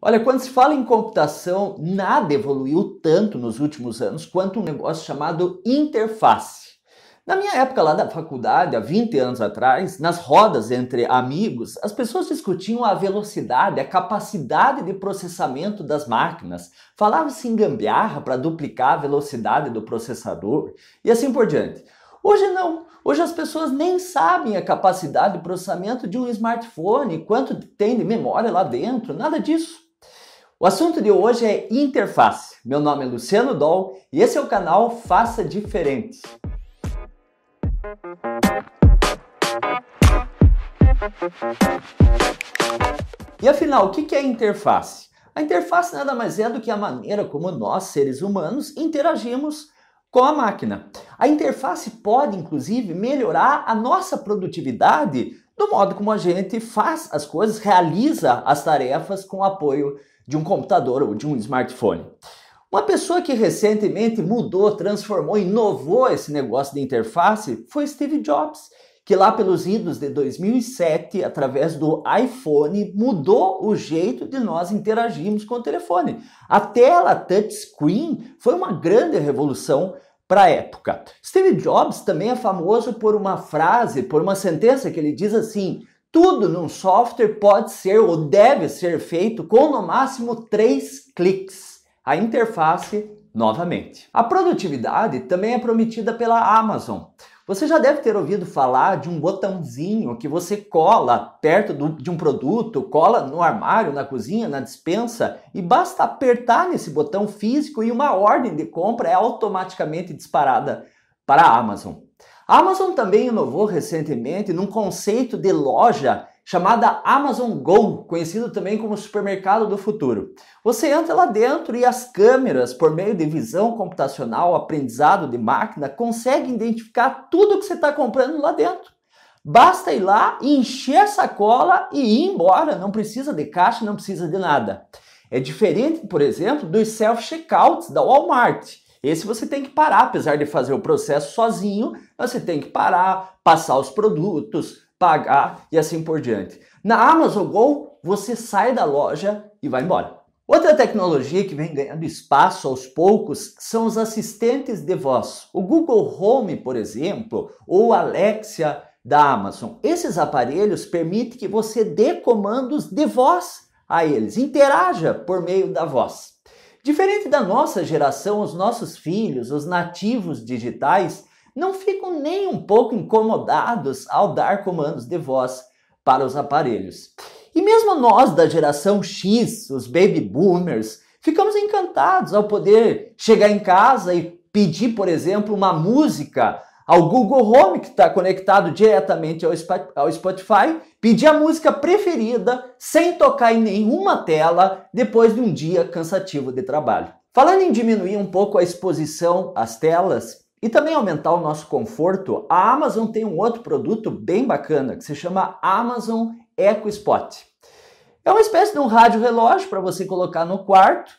Olha, quando se fala em computação, nada evoluiu tanto nos últimos anos quanto um negócio chamado interface. Na minha época lá da faculdade, há 20 anos atrás, nas rodas entre amigos, as pessoas discutiam a velocidade, a capacidade de processamento das máquinas. Falava-se em gambiarra para duplicar a velocidade do processador e assim por diante. Hoje não. Hoje as pessoas nem sabem a capacidade de processamento de um smartphone, quanto tem de memória lá dentro, nada disso. O assunto de hoje é interface. Meu nome é Luciano Doll e esse é o canal Faça Diferente. E afinal, o que é interface? A interface nada mais é do que a maneira como nós, seres humanos, interagimos com a máquina. A interface pode, inclusive, melhorar a nossa produtividade do modo como a gente faz as coisas, realiza as tarefas com apoio de um computador ou de um smartphone. Uma pessoa que recentemente mudou, transformou, inovou esse negócio de interface foi Steve Jobs, que lá pelos idos de 2007, através do iPhone, mudou o jeito de nós interagirmos com o telefone. A tela touchscreen foi uma grande revolução para a época. Steve Jobs também é famoso por uma frase, por uma sentença que ele diz assim: tudo num software pode ser ou deve ser feito com no máximo três cliques. A interface, novamente. A produtividade também é prometida pela Amazon. Você já deve ter ouvido falar de um botãozinho que você cola perto do, de um produto, cola no armário, na cozinha, na dispensa, e basta apertar nesse botão físico e uma ordem de compra é automaticamente disparada para a Amazon. Amazon também inovou recentemente num conceito de loja chamada Amazon Go, conhecido também como supermercado do futuro. Você entra lá dentro e as câmeras, por meio de visão computacional, aprendizado de máquina, conseguem identificar tudo que você está comprando lá dentro. Basta ir lá, encher a sacola e ir embora. Não precisa de caixa, não precisa de nada. É diferente, por exemplo, dos self-checkouts da Walmart esse você tem que parar, apesar de fazer o processo sozinho, você tem que parar, passar os produtos, pagar e assim por diante. Na Amazon Go, você sai da loja e vai embora. Outra tecnologia que vem ganhando espaço aos poucos são os assistentes de voz. O Google Home, por exemplo, ou Alexia da Amazon. Esses aparelhos permitem que você dê comandos de voz a eles, interaja por meio da voz. Diferente da nossa geração, os nossos filhos, os nativos digitais, não ficam nem um pouco incomodados ao dar comandos de voz para os aparelhos. E mesmo nós da geração X, os baby boomers, ficamos encantados ao poder chegar em casa e pedir, por exemplo, uma música ao Google Home, que está conectado diretamente ao Spotify, pedir a música preferida sem tocar em nenhuma tela depois de um dia cansativo de trabalho. Falando em diminuir um pouco a exposição às telas e também aumentar o nosso conforto, a Amazon tem um outro produto bem bacana que se chama Amazon Echo Spot. É uma espécie de um rádio relógio para você colocar no quarto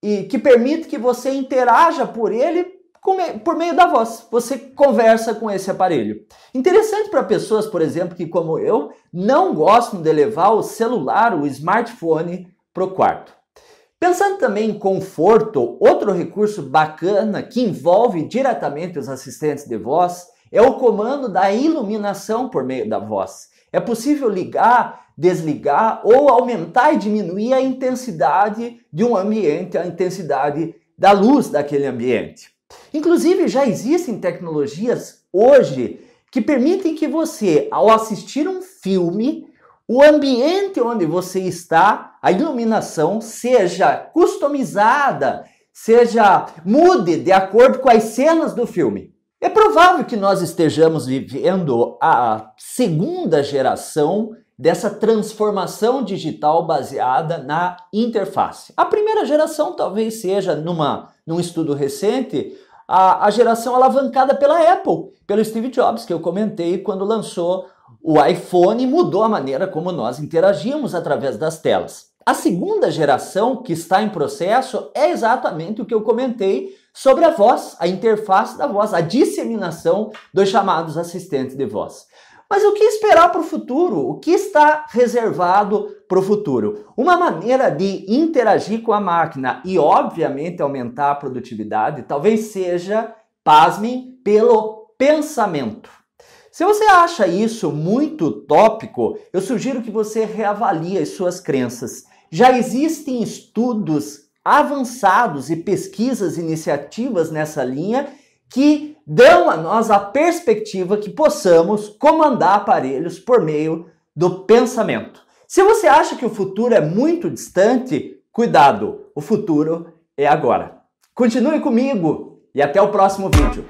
e que permite que você interaja por ele por meio da voz. Você conversa com esse aparelho. Interessante para pessoas, por exemplo, que como eu, não gostam de levar o celular, o smartphone para o quarto. Pensando também em conforto, outro recurso bacana que envolve diretamente os assistentes de voz é o comando da iluminação por meio da voz. É possível ligar, desligar ou aumentar e diminuir a intensidade de um ambiente, a intensidade da luz daquele ambiente. Inclusive, já existem tecnologias hoje que permitem que você, ao assistir um filme, o ambiente onde você está, a iluminação, seja customizada, seja mude de acordo com as cenas do filme. É provável que nós estejamos vivendo a segunda geração dessa transformação digital baseada na interface. A primeira geração talvez seja, numa, num estudo recente, a, a geração alavancada pela Apple, pelo Steve Jobs, que eu comentei quando lançou o iPhone, e mudou a maneira como nós interagimos através das telas. A segunda geração que está em processo é exatamente o que eu comentei sobre a voz, a interface da voz, a disseminação dos chamados assistentes de voz. Mas o que esperar para o futuro? O que está reservado para o futuro? Uma maneira de interagir com a máquina e, obviamente, aumentar a produtividade talvez seja, pasmem, pelo pensamento. Se você acha isso muito utópico, eu sugiro que você reavalie as suas crenças. Já existem estudos avançados e pesquisas, iniciativas nessa linha que dão a nós a perspectiva que possamos comandar aparelhos por meio do pensamento. Se você acha que o futuro é muito distante, cuidado, o futuro é agora. Continue comigo e até o próximo vídeo.